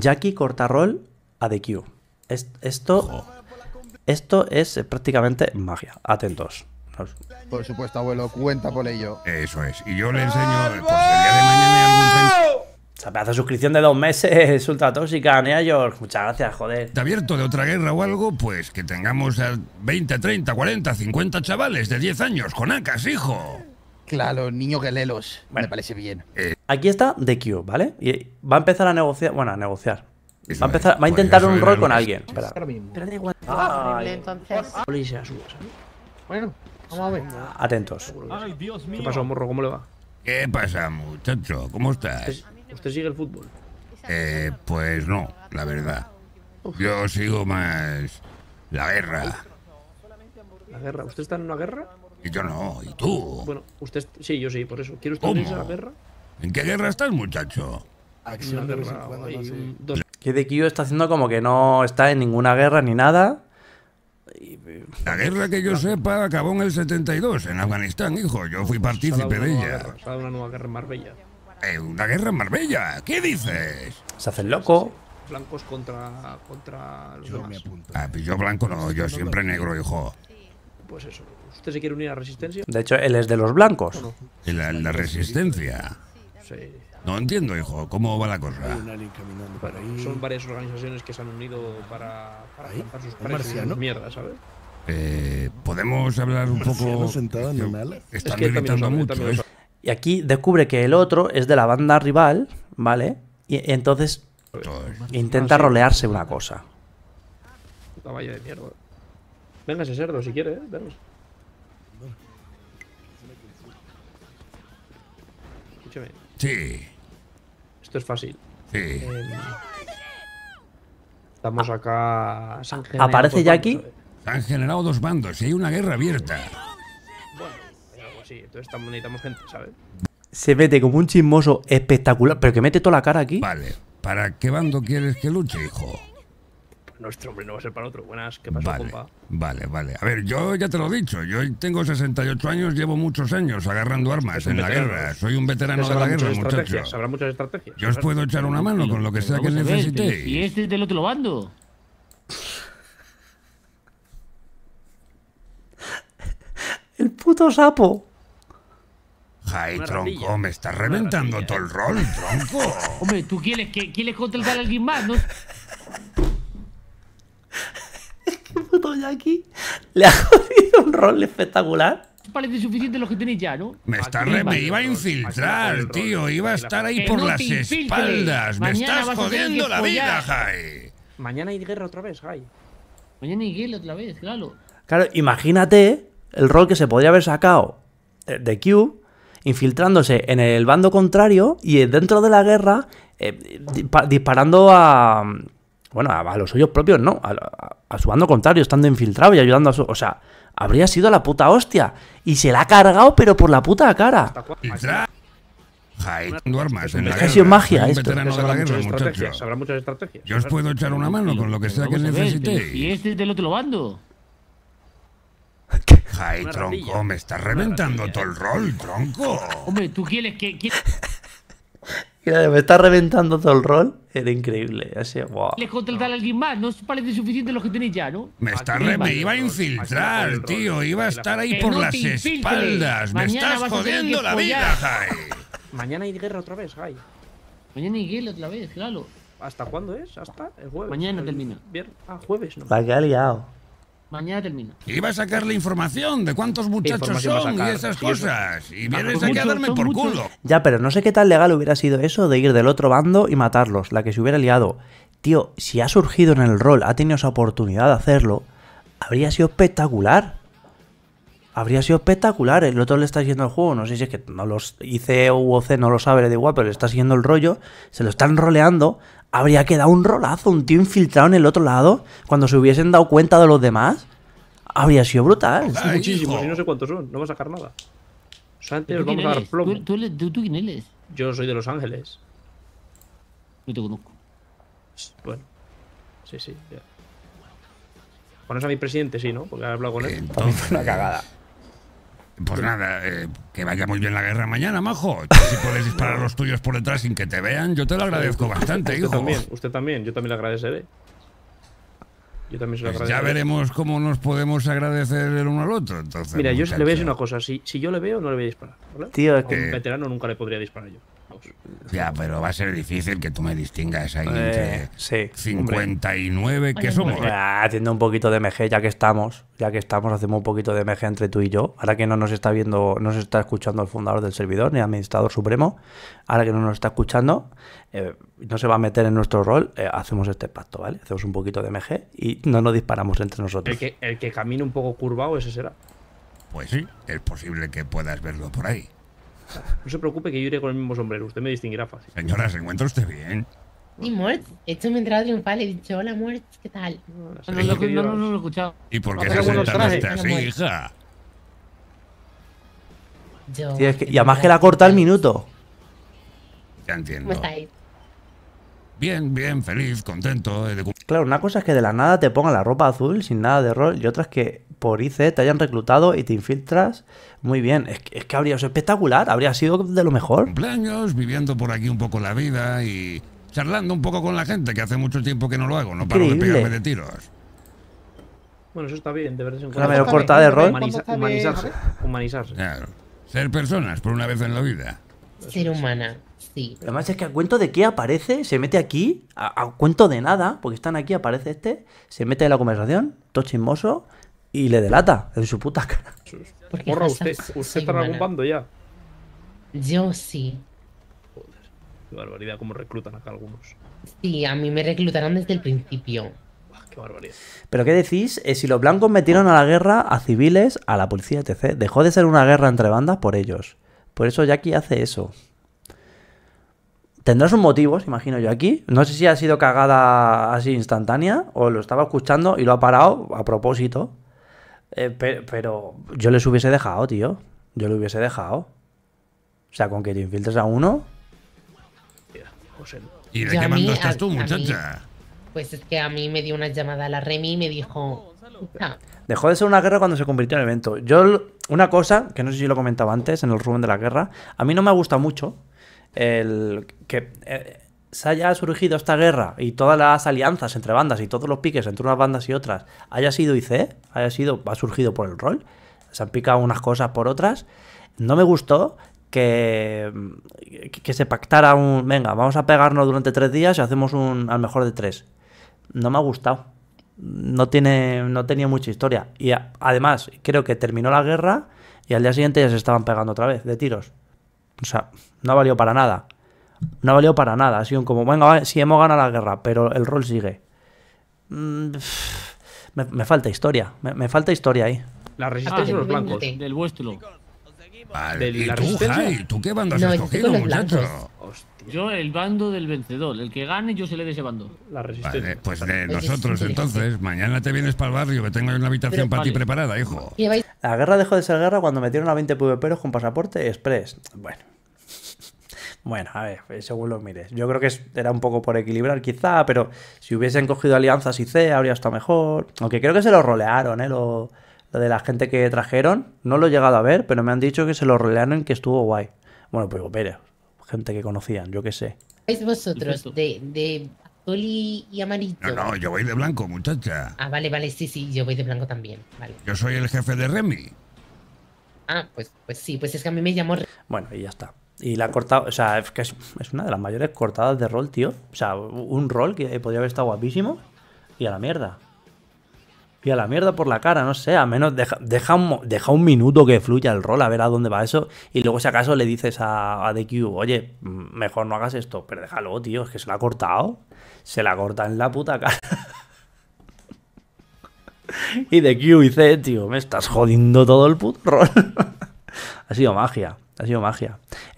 Jackie Cortarol a The Q. Esto, esto es eh, prácticamente magia. Atentos. Por supuesto, abuelo, cuenta por ello. Eso es. Y yo le enseño eh, por el día de mañana algún suscripción de dos meses, ultra tóxica, Nea York. Muchas gracias, joder. te abierto de otra guerra o algo? Pues que tengamos 20, 30, 40, 50 chavales de 10 años con acas, hijo. Claro, niño que lelos me parece bien. Eh, Aquí está The Q, ¿vale? Y va a empezar a negociar. Bueno, a negociar. Va a, empezar, va a intentar un rol con alguien. Espera. Espera, da igual. Ah, entonces. Ah, bueno, vamos a ver. Atentos. ¿Qué pasó, morro? ¿Cómo le va? ¿Qué pasa, muchacho? ¿Cómo estás? ¿Usted sigue el fútbol? Eh, pues no, la verdad. Yo sigo más la guerra. ¿La guerra? ¿Usted está en una guerra? Y Yo no, ¿y tú? Bueno, usted... Sí, yo sí, por eso. ¿Quiere usted ir a la guerra? ¿En qué guerra estás, muchacho? Acción de Que de Kyo está haciendo como que no está en ninguna guerra ni nada. La guerra que yo sepa acabó en el 72, en Afganistán, hijo. Yo fui partícipe de ella. una guerra en Marbella. Eh, ¿Una guerra en Marbella? ¿Qué dices? Se hacen loco. Blancos contra, contra los Ah, pues yo blanco no, yo siempre negro, hijo. Pues eso. ¿Usted se quiere unir a la resistencia? De hecho, él es de los blancos. ¿En la resistencia. No entiendo, hijo, ¿cómo va la cosa? Son varias organizaciones que se han unido para, para sus mierda, ¿sabes? Eh, ¿Podemos hablar un poco? Están mucho. ¿eh? Y aquí descubre que el otro es de la banda rival, ¿vale? Y entonces intenta ah, rolearse una cosa. Venga ese cerdo si quiere, ¿eh? Escúchame. Sí. Esto es fácil. Sí. Em, estamos ah. acá. ¿Aparece ya aquí? Se han generado dos bandos y hay una guerra abierta. Bueno, sí, entonces necesitamos gente, ¿sabes? Se mete como un chismoso espectacular, pero que mete toda la cara aquí. Vale, ¿para qué bando quieres que luche, hijo? nuestro hombre, no va a ser para otro. Buenas, ¿qué pasa vale, compa? Vale, vale. A ver, yo ya te lo he dicho, yo tengo 68 años, llevo muchos años agarrando armas en la guerra. Soy un veterano de la guerra, muchachos. Habrá muchas estrategias. Yo os puedo echar una mano con lo que sea que necesitéis. Este, ¿Y este del otro bando? El puto sapo. Jai, tronco, me estás reventando todo ¿eh? el rol, tronco. Hombre, ¿tú quieres, quieres contratar a alguien más, no? aquí le ha jodido un rol espectacular. Parece suficiente lo que tenéis ya, ¿no? Me, está re, iba a infiltrar, tío. Iba a estar ahí por las espaldas. Me estás jodiendo la vida, Jai. Mañana hay guerra otra vez, Jai. Mañana hay guerra otra vez, claro. Claro, imagínate el rol que se podría haber sacado de Q infiltrándose en el bando contrario y dentro de la guerra eh, disparando a bueno, a, los suyos propios no, a, a su bando contrario, estando infiltrado y ayudando a su. O sea, habría sido la puta hostia. Y se la ha cargado, pero por la puta cara. Hay armas magia esto. Habrá muchas, estrategias, Yo os puedo echar una mano con lo que sea que necesitéis. Y este es del otro bando. Hay tronco, me estás reventando todo el rol, tronco. Hombre, tú quieres que me está reventando todo el rol. Era increíble. Así, wow. Les contratar a alguien más. No os parece suficiente los que tenéis ya, ¿no? Me, está me iba a infiltrar, tío. Iba a estar ahí por las espaldas. Me estás jodiendo la vida, Jai. Mañana hay guerra otra vez, Jai. Mañana hay guerra otra vez, claro. ¿Hasta cuándo es? ¿Hasta el jueves? Mañana termina. Ah, jueves, ¿no? La que ha liado. Mañana termino. Iba a sacar la información de cuántos muchachos son y esas cosas. Y vienes a darme por culo. Ya, pero no sé qué tan legal hubiera sido eso de ir del otro bando y matarlos, la que se hubiera liado. Tío, si ha surgido en el rol, ha tenido esa oportunidad de hacerlo, habría sido espectacular. Habría sido espectacular. El otro le está siguiendo el juego. No sé si es que no los hice o UOC no lo sabe, le da igual, pero le está siguiendo el rollo. Se lo están roleando. Habría quedado un rolazo, un tío infiltrado en el otro lado. Cuando se hubiesen dado cuenta de los demás, habría sido brutal. Muchísimo. muchísimos, y no sé cuántos son, no va a sacar nada. O antes vamos a dar plomo. ¿Tú, tú, quién eres? Yo soy de Los Ángeles. No te conozco. Bueno, sí, sí, ya. es a mi presidente, sí, ¿no? Porque he hablado con él. Entonces, una cagada. Pues nada, eh, que vaya muy bien la guerra mañana, majo. Si puedes disparar los tuyos por detrás sin que te vean, yo te lo agradezco bastante, usted También, usted también, yo también le agradeceré. Pues ya veremos cómo nos podemos agradecer el uno al otro. Entonces, Mira, yo le voy una cosa. Si, si yo le veo, no le voy a disparar. un veterano nunca le podría disparar yo. Ya, pero va a ser difícil que tú me distingas ahí eh, entre 59 que somos. Pues, haciendo un poquito de MG, ya que estamos, ya que estamos, hacemos un poquito de MG entre tú y yo. Ahora que no nos está viendo, no se está escuchando el fundador del servidor ni el administrador supremo, ahora que no nos está escuchando, eh, no se va a meter en nuestro rol, eh, hacemos este pacto, ¿vale? Hacemos un poquito de MG y no nos disparamos entre nosotros. el que camine un poco curvado, ese será. Pues sí, es posible que puedas verlo por ahí. No se preocupe que yo iré con el mismo sombrero. Usted me distinguirá fácil. Señora, ¿se encuentra usted bien? Y Mort, he hecho mi entrada triunfal. He dicho, hola Mort, ¿qué tal? No, no, lo, no lo he escuchado. ¿Y por qué se senta usted así, hija? Yo, que, y además que la corta al minuto. Ya entiendo bien, bien, feliz, contento. Claro, una cosa es que de la nada te pongan la ropa azul sin nada de rol y otra es que por ICE te hayan reclutado y te infiltras muy bien. Es que, es que habría sido espectacular, habría sido de lo mejor. Cumpleaños, viviendo por aquí un poco la vida y charlando un poco con la gente, que hace mucho tiempo que no lo hago, no paro de pegarme de tiros. Bueno, eso está bien, de verdad. Es La mejor de rol. humanizarse. Humanizarse. Ser personas por una vez en la vida. Ser humana. Sí. más es que a cuento de qué aparece, se mete aquí, a, cuento de nada, porque están aquí, aparece este, se mete en la conversación, todo chismoso, y le delata en su puta cara. Morra, usted, usted está bando ya. Yo sí. qué barbaridad cómo reclutan acá algunos. Sí, a mí me reclutarán desde el principio. Qué barbaridad. Pero ¿qué decís? Eh, si los blancos metieron a la guerra a civiles, a la policía, etc. Dejó de ser una guerra entre bandas por ellos. Por eso Jackie hace eso. Tendrás un motivo, imagino yo aquí. No sé si ha sido cagada así instantánea o lo estaba escuchando y lo ha parado a propósito. Eh, pero, yo les hubiese dejado, tío. Yo lo hubiese dejado. O sea, con que te infiltres a uno. ¿Y de qué mando estás tú, muchacha? pues es que a mí me dio una llamada la Remy y me dijo. Dejó de ser una guerra cuando se convirtió en evento. Yo, una cosa, que no sé si lo comentaba antes en el rumen de la Guerra, a mí no me gusta mucho el, que eh, se haya surgido esta guerra y todas las alianzas entre bandas y todos los piques entre unas bandas y otras haya sido IC, haya sido, ha surgido por el rol, se han picado unas cosas por otras, no me gustó que, que se pactara un, venga, vamos a pegarnos durante tres días y hacemos un al mejor de tres. No me ha gustado. No, tiene, no tenía mucha historia. Y además, creo que terminó la guerra y al día siguiente ya se estaban pegando otra vez de tiros. O sea, no ha valido para nada. No ha valido para nada. Ha sido como, venga, si hemos ganado la guerra, pero el rol sigue. Mm, me, falta historia. Me, falta historia ahí. La resistencia de los blancos. Del vuestro. ¿Y tú, qué bandas has escogido, muchacho? Yo el bando del vencedor. El que gane, yo se le de ese bando. La resistencia. pues de nosotros entonces. Mañana te vienes para el barrio, que tengo una habitación para ti preparada, hijo. La guerra dejó de ser guerra cuando metieron a 20 PvPeros con pasaporte express. Bueno. Bueno, a ver, según lo mires. Yo creo que era un poco por equilibrar, quizá, pero si hubiesen cogido alianzas y C, habría estado mejor. Aunque creo que se lo rolearon, ¿eh? Lo, lo, de la gente que trajeron. No lo he llegado a ver, pero me han dicho que se lo rolearon y que estuvo guay. Bueno, pues pero gente que conocían, yo qué sé. vosotros de, de azul y, amarillo? No, no, yo voy de blanco, muchacha. Ah, vale, vale, sí, sí, yo voy de blanco también. Yo soy el jefe de Remy. Ah, pues, pues sí, pues es que a mí me llamó. Remy. Bueno, y ya está. Y la ha cortado, o sea, es que es, una de las mayores cortadas de rol, tío. O sea, un rol que podría haber estado guapísimo y a la mierda y a la mierda por la cara, no sé, a menos deja, deja, un, minuto que fluya el rol a ver a dónde va eso y luego si acaso le dices a, a Q, oye, mm, mejor no hagas esto, pero déjalo, tío, es que se la ha cortado, se la corta en la puta cara. y Q dice, tío, me estás jodiendo todo el puto rol. ha sido magia, ha sido magia.